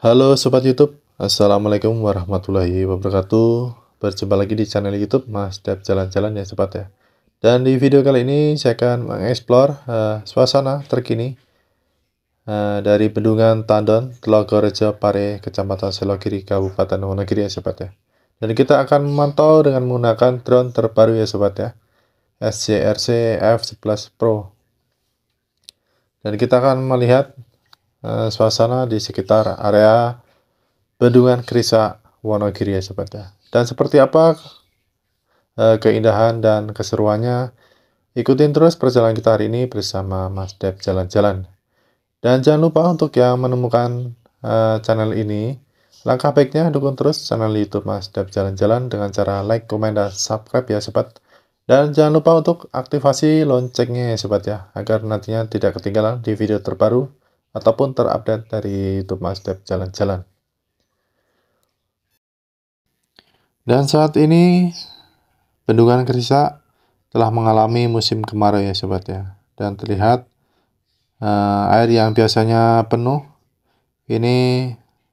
Halo Sobat Youtube, Assalamualaikum warahmatullahi wabarakatuh Berjumpa lagi di channel Youtube Mas Dep Jalan-Jalan ya Sobat ya Dan di video kali ini saya akan mengeksplor uh, suasana terkini uh, Dari Bendungan Tandon, Telogorejo, Pare, Kecamatan Selogiri, Kabupaten Wonogiri ya Sobat ya Dan kita akan memantau dengan menggunakan drone terbaru ya Sobat ya SJRC F11 Pro Dan kita akan melihat Eh, suasana di sekitar area Bendungan Krisa Wonogiri ya sobat ya. Dan seperti apa eh, keindahan dan keseruannya? Ikutin terus perjalanan kita hari ini bersama Mas Deb jalan-jalan. Dan jangan lupa untuk yang menemukan eh, channel ini, langkah baiknya dukung terus channel YouTube Mas Deb Jalan-Jalan dengan cara like, komen, dan subscribe ya sobat. Dan jangan lupa untuk aktivasi loncengnya ya sobat ya, agar nantinya tidak ketinggalan di video terbaru ataupun terupdate dari Thomas Dev jalan-jalan. Dan saat ini bendungan Kerisa telah mengalami musim kemarau ya sobat ya. Dan terlihat uh, air yang biasanya penuh ini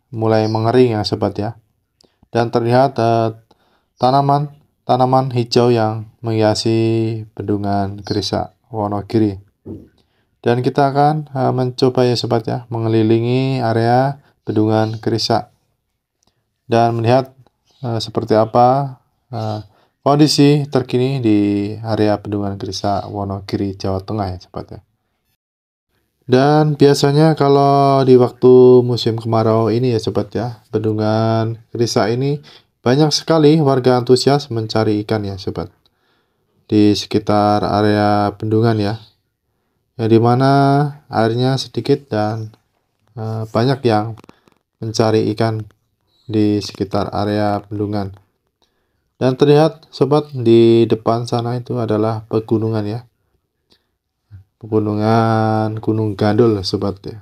mulai mengering ya sobat ya. Dan terlihat uh, tanaman tanaman hijau yang menghiasi bendungan Kerisa Wonogiri. Dan kita akan e, mencoba ya sobat ya, mengelilingi area bendungan Kerisak dan melihat uh, seperti apa uh, kondisi terkini di area bendungan Kerisak Wonogiri Jawa Tengah ya sobat ya. Dan biasanya kalau di waktu musim kemarau ini ya sobat ya, bendungan Kerisak ini banyak sekali warga antusias mencari ikan ya sobat. Di sekitar area bendungan ya yang dimana airnya sedikit dan e, banyak yang mencari ikan di sekitar area bendungan dan terlihat sobat di depan sana itu adalah pegunungan ya pegunungan Gunung Gandul sobat ya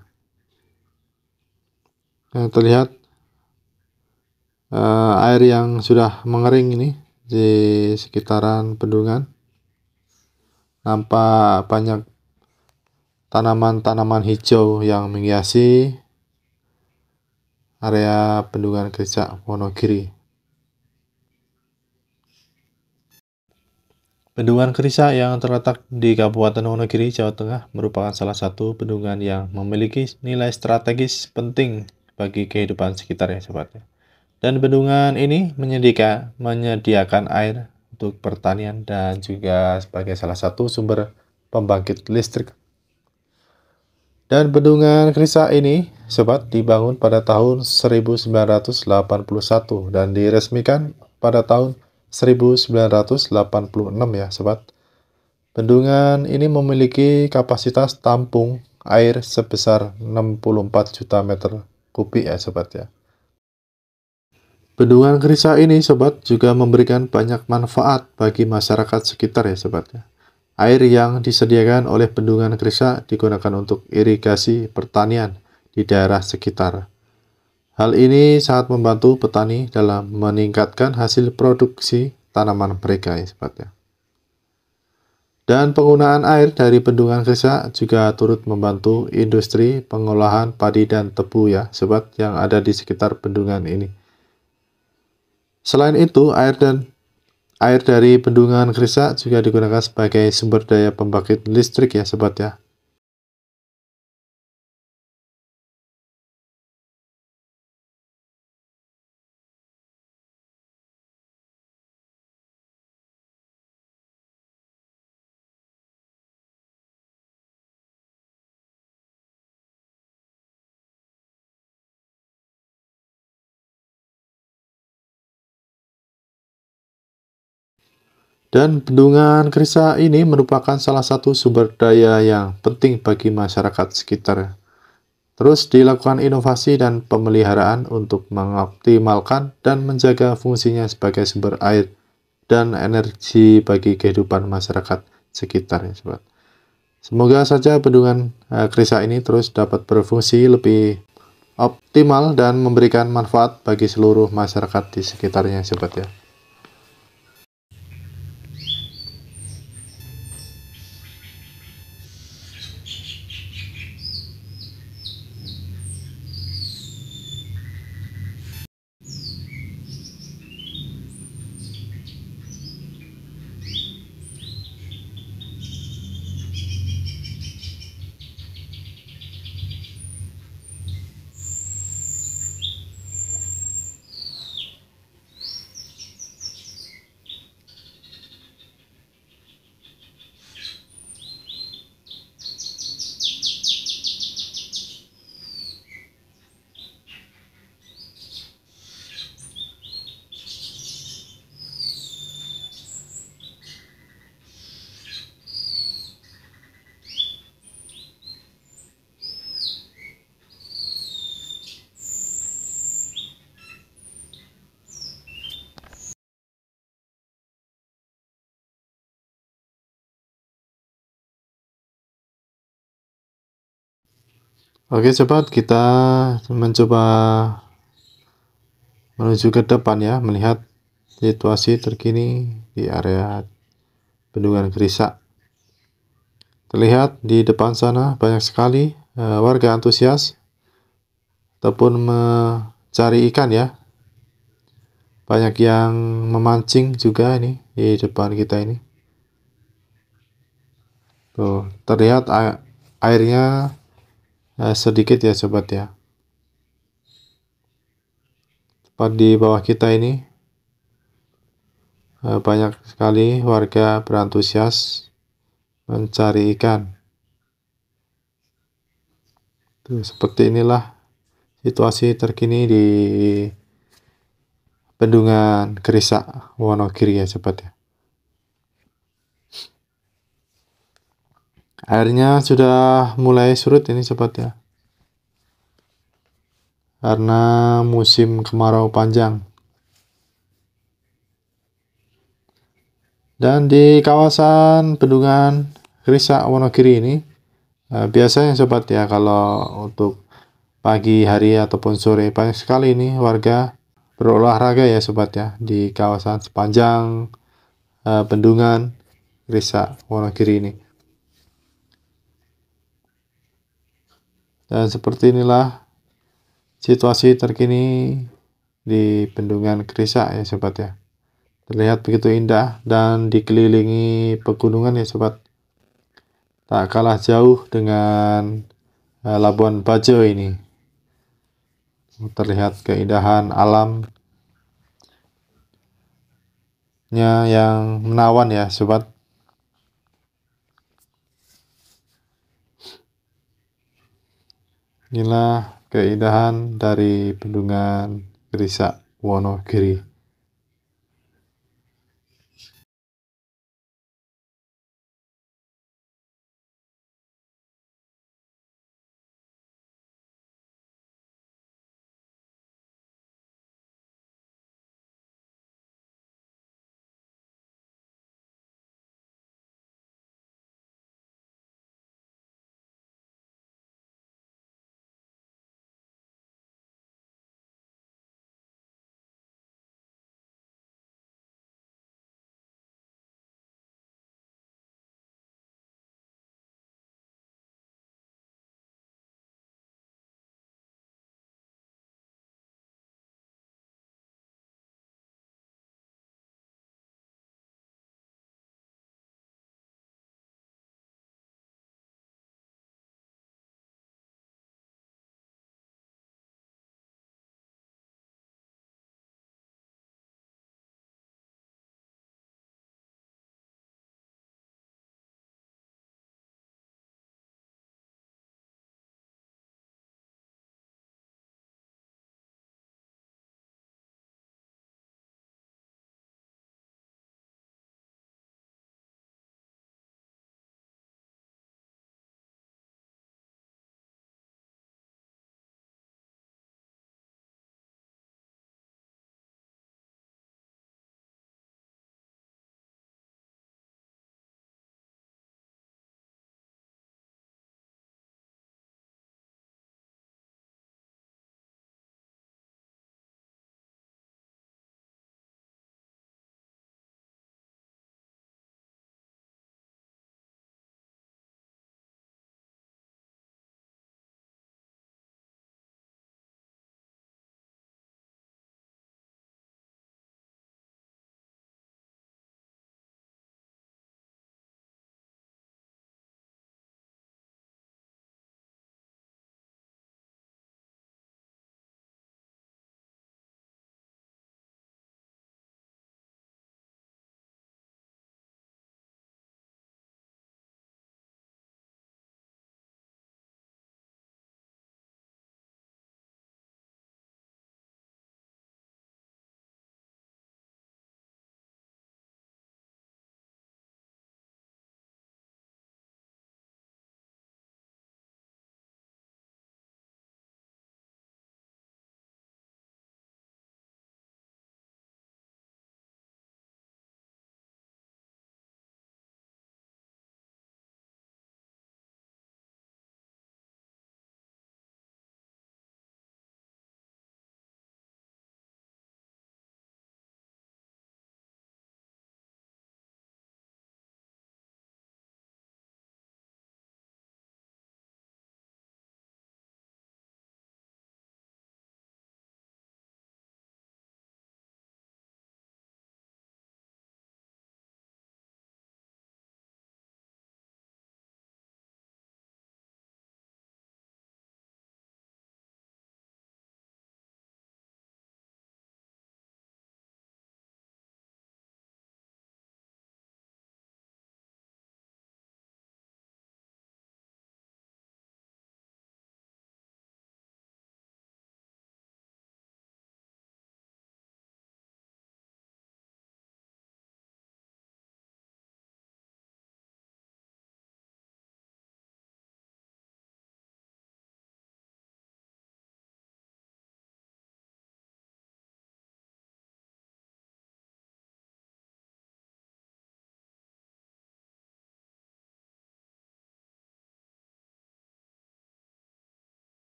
yang terlihat e, air yang sudah mengering ini di sekitaran bendungan nampak banyak tanaman-tanaman hijau yang menghiasi area bendungan gereja Wonogiri. Bendungan Kerisa yang terletak di Kabupaten Wonogiri, Jawa Tengah merupakan salah satu bendungan yang memiliki nilai strategis penting bagi kehidupan sekitarnya sobatnya. Dan bendungan ini menyedika, menyediakan air untuk pertanian dan juga sebagai salah satu sumber pembangkit listrik dan bendungan Krisa ini sobat, dibangun pada tahun 1981 dan diresmikan pada tahun 1986 ya sobat. Bendungan ini memiliki kapasitas tampung air sebesar 64 juta meter kubik ya sobat ya. Bendungan Krisa ini sobat juga memberikan banyak manfaat bagi masyarakat sekitar ya sobat ya. Air yang disediakan oleh bendungan Krisa digunakan untuk irigasi pertanian di daerah sekitar. Hal ini sangat membantu petani dalam meningkatkan hasil produksi tanaman mereka ya Dan penggunaan air dari bendungan Krisa juga turut membantu industri pengolahan padi dan tebu ya sebab yang ada di sekitar bendungan ini. Selain itu, air dan Air dari bendungan Krisa juga digunakan sebagai sumber daya pembangkit listrik ya sobat ya. Dan bendungan Krisa ini merupakan salah satu sumber daya yang penting bagi masyarakat sekitar. Terus dilakukan inovasi dan pemeliharaan untuk mengoptimalkan dan menjaga fungsinya sebagai sumber air dan energi bagi kehidupan masyarakat sekitar. Ya, Semoga saja bendungan eh, Krisa ini terus dapat berfungsi lebih optimal dan memberikan manfaat bagi seluruh masyarakat di sekitarnya sobat ya. Oke, sobat, kita mencoba menuju ke depan ya, melihat situasi terkini di area bendungan Gerisak. Terlihat di depan sana banyak sekali uh, warga antusias ataupun mencari ikan ya. Banyak yang memancing juga ini di depan kita ini. Tuh, terlihat airnya Eh, sedikit ya sobat ya tepat di bawah kita ini eh, banyak sekali warga berantusias mencari ikan Tuh, seperti inilah situasi terkini di Bendungan kerisak Wonogiri ya sobat ya airnya sudah mulai surut ini sobat ya karena musim kemarau panjang dan di kawasan Bendungan Risa Wonogiri ini eh, biasanya sobat ya kalau untuk pagi hari ataupun sore banyak sekali ini warga berolahraga ya sobat ya di kawasan sepanjang eh, Bendungan Risa Wonogiri ini Dan seperti inilah situasi terkini di Bendungan Krisa ya sobat ya. Terlihat begitu indah dan dikelilingi pegunungan ya sobat. Tak kalah jauh dengan eh, Labuan Bajo ini. Terlihat keindahan alam yang menawan ya sobat Inilah keindahan dari Bendungan Gerisak Wonogiri.